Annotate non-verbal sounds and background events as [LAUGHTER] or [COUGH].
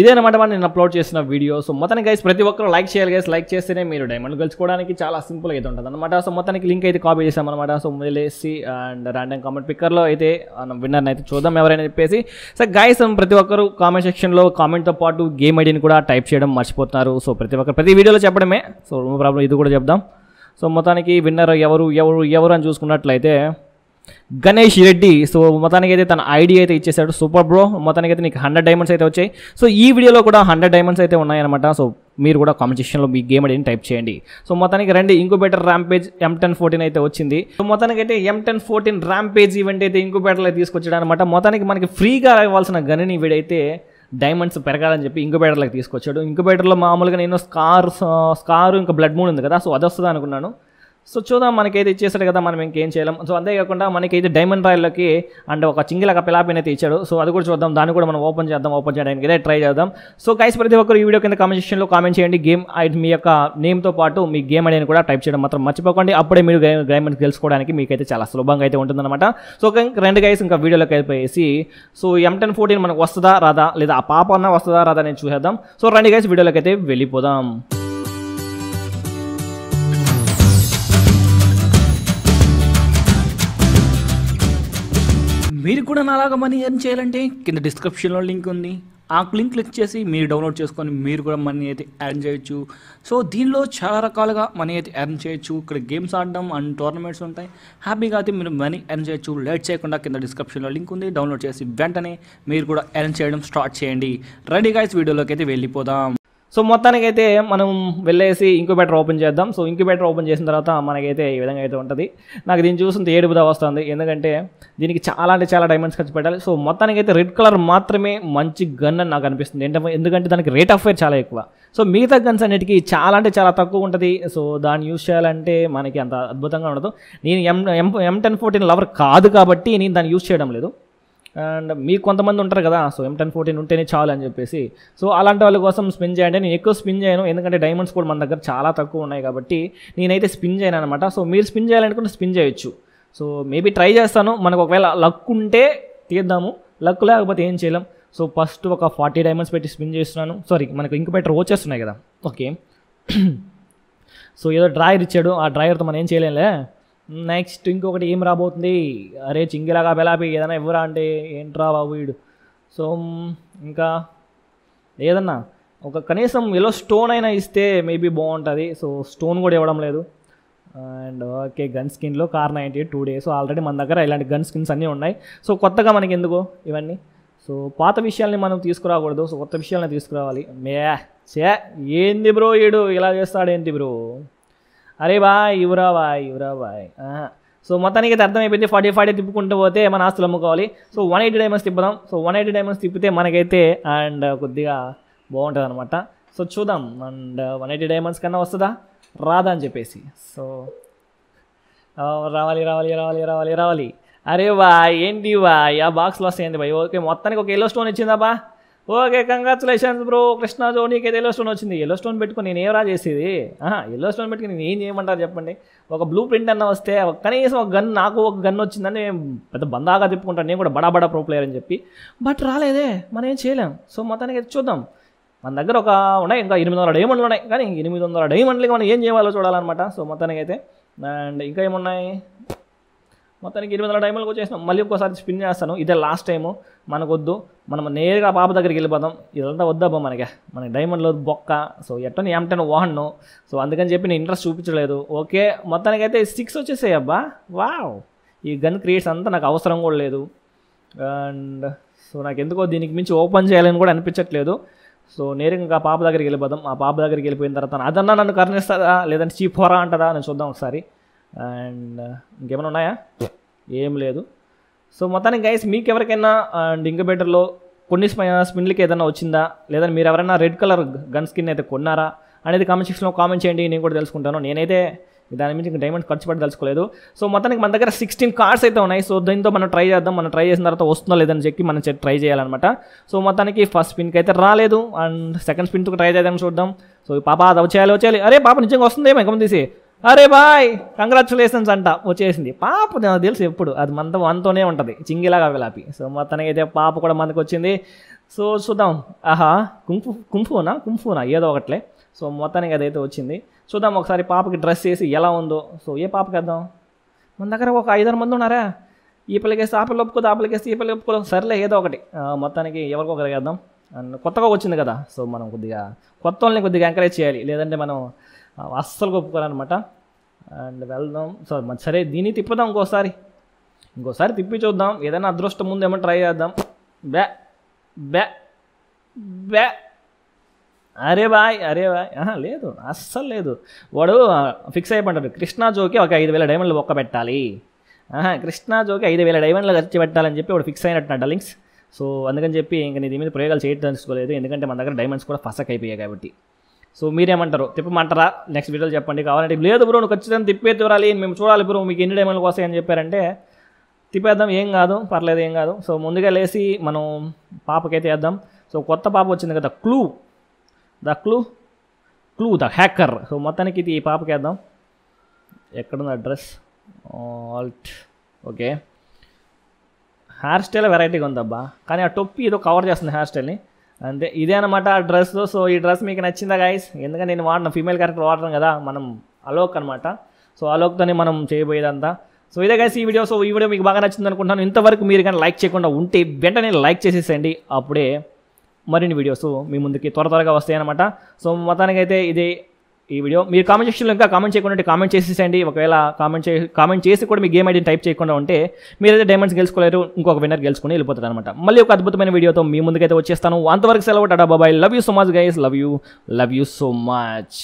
ఇదేనమాట మనం నేను అప్లోడ్ చేసిన వీడియో సో మొత్తానికి గైస్ ప్రతి ఒక్కరు లైక్ చేయాలి గైస్ లైక్ చేస్తేనే మీరు డైమండ్ గెలుచుకోవడానికి చాలా సింపుల్ అయితే ఉంటుంది అనమాట సో మొత్తానికి లింక్ అయితే కాపీ చేసాం అనమాట సో వదిలేసి అండ్ ర్యాండమ్ కామెంట్ పిక్కర్లో అయితే మనం విన్నర్ని అయితే చూద్దాం ఎవరైనా చెప్పేసి సో గైస్ um, ప్రతి ఒక్కరు కామెంట్ సెక్షన్లో కామెంట్తో పాటు గేమ్ ఐడిని కూడా టైప్ చేయడం మర్చిపోతున్నారు సో ప్రతి ఒక్కరు ప్రతి వీడియోలో చెప్పడమే సో ప్రాబ్లం ఇది కూడా చెప్దాం సో మొత్తానికి విన్నర్ ఎవరు ఎవరు ఎవరు అని చూసుకున్నట్లయితే గణేష్ రెడ్డి సో మొత్తానికి అయితే తన ఐడి అయితే ఇచ్చేసాడు సూపర్ బ్రో మొత్తానికి అయితే నీకు హండ్రెడ్ డైమండ్స్ అయితే వచ్చాయి సో ఈ వీడియోలో కూడా హండ్రెడ్ డైమండ్స్ అయితే ఉన్నాయన్నమాట సో మీరు కూడా కాంపిటీషన్లో మీ గేమ్ అడిగి టైప్ చేయండి సో మొత్తానికి రండి incubator rampage M ten fourteen అయితే వచ్చింది సో మొత్తానికి అయితే M ten fourteen rampage event అయితే ఇంకోబెటర్లో తీసుకొచ్చాడు అనమాట మొత్తానికి మనకి ఫ్రీగా ఇవ్వాల్సిన గనిని వీడైతే డైమండ్స్ పెరగాలని చెప్పి ఇంకుబేటర్లకు తీసుకొచ్చాడు ఇంకుబేటర్లో మామూలుగా నేను స్కార్ స్కారు ఇంకా బ్లడ్ మూన్ ఉంది కదా సో అది వస్తుంది అనుకున్నాను సో చూద్దాం మనకైతే ఇచ్చేసాడు కదా మనం ఇంకేం చేయలేం సో అంతేకాకుండా మనకైతే డైమండ్ రాయల్లోకి అండ్ ఒక చింగిలక పిలాపిన్ అయితే ఇచ్చాడు సో అది కూడా చూద్దాం దాన్ని కూడా మనం ఓపెన్ చేద్దాం ఓపెన్ చేయడానికి అయితే ట్రై చేద్దాం సో గైస్ ప్రతి ఒక్కరు ఈ వీడియో కింద కామెంట్ సెక్షన్లో కామెంట్ చేయండి గేమ్ మీ యొక్క నేమ్తో పాటు మీ గేమ్ అనేది కూడా టైప్ చేయడం మాత్రం మర్చిపోకండి అప్పుడే మీరు డైమండ్ తెలుసుకోవడానికి మీకైతే చాలా సులభంగా అయితే ఉంటుందన్నమాట సో రెండు గైస్ ఇంకా వీడియోలోకి అయిపోయేసి సో ఎం టెన్ ఫోర్టీన్ మనకు వస్తుందా రాదా లేదా ఆ పాప అన్న వస్తుందా రాదా అని చూసేద్దాం సో రెండు గైస్ వీడియోలోకి అయితే వెళ్ళిపోదాం మీరు కూడా నాలాగా మనీ ఎర్న్ చేయాలంటే కింద డిస్క్రిప్షన్లో లింక్ ఉంది ఆ లింక్ క్లిక్ చేసి మీరు డౌన్లోడ్ చేసుకొని మీరు కూడా మనీ అయితే ఎర్న్ చేయొచ్చు సో దీనిలో చాలా రకాలుగా మనీ అయితే ఎర్న్ చేయొచ్చు ఇక్కడ గేమ్స్ ఆడడం అండ్ టోర్నమెంట్స్ ఉంటాయి హ్యాపీగా అయితే మీరు మనీ ఎర్న్ చేయొచ్చు లేట్ చేయకుండా కింద డిస్క్రిప్షన్లో లింక్ ఉంది డౌన్లోడ్ చేసి వెంటనే మీరు కూడా ఎర్న్ చేయడం స్టార్ట్ చేయండి రెడీ గైస్ వీడియోలోకి అయితే వెళ్ళిపోదాం సో మొత్తానికైతే మనం వెళ్ళేసి ఇంక్యుబేటర్ ఓపెన్ చేద్దాం సో ఇంక్యుబేటర్ ఓపెన్ చేసిన తర్వాత మనకైతే ఈ విధంగా అయితే ఉంటుంది నాకు దీన్ని ఏడు ఏడుపుదా వస్తుంది ఎందుకంటే దీనికి చాలా అంటే చాలా డైమండ్స్ ఖర్చు పెట్టాలి సో మొత్తానికి అయితే రెడ్ కలర్ మాత్రమే మంచి గన్ అని నాకు అనిపిస్తుంది ఏంటంటే ఎందుకంటే దానికి రేట్ ఆఫ్ ఫైర్ చాలా ఎక్కువ సో మిగతా గన్స్ అన్నిటికీ చాలా అంటే చాలా తక్కువ ఉంటుంది సో దాన్ని యూజ్ చేయాలంటే మనకి అంత అద్భుతంగా ఉండదు నేను M M M ten fourteen lover కాదు కాబట్టి నేను దాన్ని యూజ్ చేయడం లేదు అండ్ మీకు కొంతమంది ఉంటారు కదా సో ఎం టెన్ ఫోర్టీన్ ఉంటేనే చాలు అని చెప్పేసి సో అలాంటి వాళ్ళ కోసం స్పిన్ చేయండి నేను ఎక్కువ స్పిన్ చేయను ఎందుకంటే డైమండ్స్ కూడా మన దగ్గర చాలా తక్కువ ఉన్నాయి కాబట్టి నేనైతే స్పిన్ చేయను అనమాట సో మీరు స్పిన్ చేయాలనుకుంటే స్పిన్ చేయొచ్చు సో మేబీ ట్రై చేస్తాను మనకు ఒకవేళ లక్ ఉంటే తీద్దాము లక్ లేకపోతే ఏం చేయలేం సో ఫస్ట్ ఒక ఫార్టీ డైమండ్స్ పెట్టి స్పిన్ చేస్తున్నాను సారీ మనకు ఇంక బెటర్ ఉన్నాయి కదా ఓకే [CLEARS THROAT] సో ఏదో డ్రాయర్ ఇచ్చాడు ఆ డ్రాయర్తో మనం ఏం చేయలేంలే నెక్స్ట్ ఇంకొకటి ఏం రాబోతుంది అరే చింగిలాగా బెలాపి ఏదైనా ఇవ్వరా అంటే ఏంట్రా బాబు వీడు సో ఇంకా ఏదన్నా ఒక కనీసం ఎల్లో స్టోన్ అయినా ఇస్తే మేబీ బాగుంటుంది సో స్టోన్ కూడా ఇవ్వడం లేదు అండ్ ఓకే గన్ స్కిన్లో car ninety eight two days already మన దగ్గర ఇలాంటి గన్ స్కిన్స్ అన్నీ ఉన్నాయి సో కొత్తగా మనకి ఎందుకు ఇవన్నీ సో పాత విషయాల్ని మనం తీసుకురాకూడదు సో కొత్త విషయాలని తీసుకురావాలి మే చే ఏంది బ్రో ఈడు ఇలా చేస్తాడేంటి బ్రో అరే బాయ్ ఇవరా బాయ్ ఇవరా బాయ్ సో మొత్తానికి అయితే అర్థమైపోయింది ఫార్టీ ఫార్టీ తిప్పుకుంటూ పోతే మన ఆస్తులు అమ్ముకోవాలి సో వన్ ఎయిటీ డైమండ్స్ తిప్పుదాం సో వన్ ఎయిటీ డైమండ్స్ తిప్పితే మనకైతే అండ్ కొద్దిగా బాగుంటుంది అనమాట సో చూద్దాం అండ్ వన్ ఎయిటీ డైమండ్స్ కన్నా వస్తుందా రాదా అని చెప్పేసి సో రావాలి రావాలి రావాలి రావాలి రావాలి అరే వా ఏంటి వా ఆ బాక్స్లో వస్తాయండి అయింది బాయ్ ఓకే మొత్తానికి ఒక ఎల్లో స్టోన్ ఇచ్చిందా బా ఓకే కంగ్రాచులేషన్స్ బ్రో కృష్ణా జో నీకు ఎల్లో స్టోన్ వచ్చింది ఎల్లో స్టోన్ పెట్టుకుని నేను ఏమరా చేసేది ఎల్లో స్టోన్ పెట్టుకుని నేను ఏం చేయమంటారు చెప్పండి ఒక బ్లూ ప్రింట్ అన్న వస్తే కనీసం ఒక గన్ నాకు ఒక గన్ వచ్చిందని పెద్ద బందాగా తిప్పుకుంటాను నేను కూడా బడా బడా ప్రో ప్లేయర్ అని చెప్పి బట్ రాలేదే మనం ఏం చేయలేం సో మొత్తానికి అయితే చూద్దాం మన దగ్గర ఒక ఉన్నాయి ఇంకా ఎనిమిది వందల డైమండ్లు ఉన్నాయి కానీ ఎనిమిది వందల డైమండ్లు మనం ఏం చేయాలో చూడాలన్నమాట సో మొత్తానికి అయితే అండ్ ఇంకా ఏమున్నాయి మొత్తానికి ఎనిమిది వందల డైమండ్లకు వచ్చేస్తాం మళ్ళీ ఒక్కోసారి స్పిన్ చేస్తాను ఇదే లాస్ట్ టైము మనకొద్దు మనం నేరుగా పాప దగ్గరికి వెళ్ళిపోదాం ఇదంతా వద్దా మనకి మన డైమండ్లో బొక్క సో ఎట్టని ఏమిటని వాహన్ను సో అందుకని చెప్పి నేను ఇంట్రెస్ట్ చూపించలేదు ఓకే మొత్తానికి అయితే సిక్స్ వచ్చేసాయి అబ్బా వావ్ ఈ గన్ క్రియేట్స్ అంతా నాకు అవసరం కూడా లేదు అండ్ సో నాకు ఎందుకో దీనికి మించి ఓపెన్ చేయాలని కూడా అనిపించట్లేదు సో నేరుగా ఇంకా పాప దగ్గరికి వెళ్ళిపోదాం ఆ పాప దగ్గరికి వెళ్ళిపోయిన తర్వాత అదన్నా నన్ను కర్ణిస్తుందా లేదంటే చీప్ హోరా అంటదా నేను చూద్దాం ఒకసారి అండ్ uh, ఇంకేమైనా ఉన్నాయా ఏం లేదు సో మొత్తానికి గైస్ మీకు ఎవరికైనా అండ్ uh, ఇంకబెటర్లో కొన్ని uh, స్పిన్లకి ఏదైనా వచ్చిందా లేదా మీరు ఎవరైనా రెడ్ కలర్ గన్ స్కిన్ అయితే కొన్నారా అనేది కామెంట్ సెక్షన్లో కామెంట్ చేయండి నేను కూడా తెలుసుకుంటాను నేనైతే దాని మీద డైమండ్స్ ఖర్చు పెట్టి తెలుసుకోలేదు సో మొత్తానికి మన దగ్గర సిక్స్టీన్ కార్డ్స్ అయితే ఉన్నాయి సో దీంతో మనం ట్రై చేద్దాం మనం ట్రై చేసిన తర్వాత వస్తుందో లేదని చెప్పి మనం ట్రై చేయాలన్నమాట సో మొత్తానికి ఫస్ట్ స్పిన్కి అయితే రాలేదు అండ్ సెకండ్ స్పిన్తో ట్రై చేద్దాం చూద్దాం సో పాప అది వచ్చేయాలి వచ్చేయాలి అరే పాప నిజంగా వస్తుంది ఏమో తీసి అరే బాయ్ కంగ్రాచులేషన్స్ అంట వచ్చేసింది పాప నాకు తెలుసు ఎప్పుడు అది మనతో మనతోనే ఉంటుంది చింగిలాగా విలాపి సో మొత్తానికైతే పాప కూడా మనకు వచ్చింది సో చూద్దాం ఆహా కుంఫు కుంఫునా కుంఫునా ఏదో ఒకట్లే సో మొత్తానికి అదైతే వచ్చింది చూద్దాం ఒకసారి పాపకి డ్రెస్ చేసి ఎలా ఉందో సో ఏ పాపకి వేద్దాం మన దగ్గర ఒక ఐదారు మంది ఉన్నారా ఈ పిల్లకేస్తే ఆ పిల్ల ఒప్పుకోదు ఆ పిల్లకేస్తే ఈ పిల్ల ఒప్పుకోదు సర్లే ఏదో ఒకటి మొత్తానికి ఎవరికొకరికి వేద్దాం అండ్ కొత్తగా వచ్చింది కదా సో మనం కొద్దిగా కొత్త వాళ్ళని కొద్దిగా ఎంకరేజ్ చేయాలి లేదంటే మనం అస్సలు ఒప్పుకోరనమాట అండ్ వెళ్దాం సో సరే దీన్ని తిప్పుదాం ఇంకోసారి ఇంకోసారి తిప్పి చూద్దాం ఏదైనా అదృష్టం ముందేమో ట్రై చేద్దాం బ్యా బ్యా బ్యా అరే బాయ్ అరే బాయ్ లేదు అస్సలు లేదు వాడు ఫిక్స్ అయిపోయింటాడు కృష్ణా జోకి ఒక ఐదు వేల డైమండ్లు ఒక్క పెట్టాలి కృష్ణా జోకి ఐదు వేల డైమండ్లు ఖర్చు పెట్టాలని చెప్పి వాడు ఫిక్స్ అయినట్టు డలింగ్స్ సో అందుకని చెప్పి ఇంకా నీ దీని మీద ప్రయోగాలు చేయడం తెలుసుకోలేదు ఎందుకంటే మన దగ్గర డైమండ్స్ కూడా ఫసక్ అయిపోయాయి కాబట్టి సో మీరేమంటారు తిప్పమంటారా నెక్స్ట్ వీడియోలు చెప్పండి కావాలంటే లేదు బ్రో నువ్వు ఖచ్చితంగా తిప్పే తీరాలి మేము చూడాలి బ్రో మీకు ఎన్ని డైమండ్లు కోసం అని చెప్పారంటే తిప్పేద్దాం ఏం కాదు పర్లేదు ఏం కాదు సో ముందుగా లేచి మనం పాపకైతే వేద్దాం సో కొత్త పాప వచ్చింది కదా clue the clue clue the hacker so మొత్తానికి ఇది ఈ పాపకి వేద్దాం ఎక్కడుంది అడ్రస్ ఆల్ట్ ఓకే హెయిర్ స్టైల్ వెరైటీగా ఉందబ్బా కానీ ఆ టొప్పి ఏదో కవర్ చేస్తుంది హెయిర్ స్టైల్ని అంతే ఇదే అనమాట ఆ డ్రెస్ సో ఈ డ్రెస్ మీకు నచ్చిందా గాయస్ ఎందుకంటే నేను వాడిన ఫీమేల్ క్యారెక్టర్ వాడతాను కదా మనం అలోక్ అనమాట సో అలోక్తోనే మనం చేయబోయేదంతా సో ఇదే కలిసి ఈ వీడియో సో ఈ వీడియో మీకు బాగా నచ్చింది అనుకుంటాను ఇంతవరకు మీరు కానీ లైక్ చేయకుండా ఉంటే వెంటనే లైక్ చేసేసేయండి అప్పుడే మరిన్ని వీడియోస్ మీ ముందుకి త్వర త్వరగా వస్తాయన్నమాట సో మొత్తానికైతే ఇది ఈ వీడియో మీరు కామెంట్ సెక్షన్లో ఇంకా కామెంట్ చేయకుండా కామెంట్ చేసేసండి ఒకవేళ కామెంట్ చే కామెంట్ చేసి కూడా మీ గేమ్ ఐడి టైప్ చేయకుండా ఉంటే మీరైతే డైమండ్స్ గెలుచుకోలేరు ఇంకొక విన్నర్ గెలుచుకుని వెళ్ళిపోతారు అనమాట మళ్ళీ ఒక అద్భుతమైన వీడియోతో మీ ముందుకైతే వచ్చేస్తాను అంతవరకు సెలవు టాటా బాబాయ్ love you so much guys love you love you so much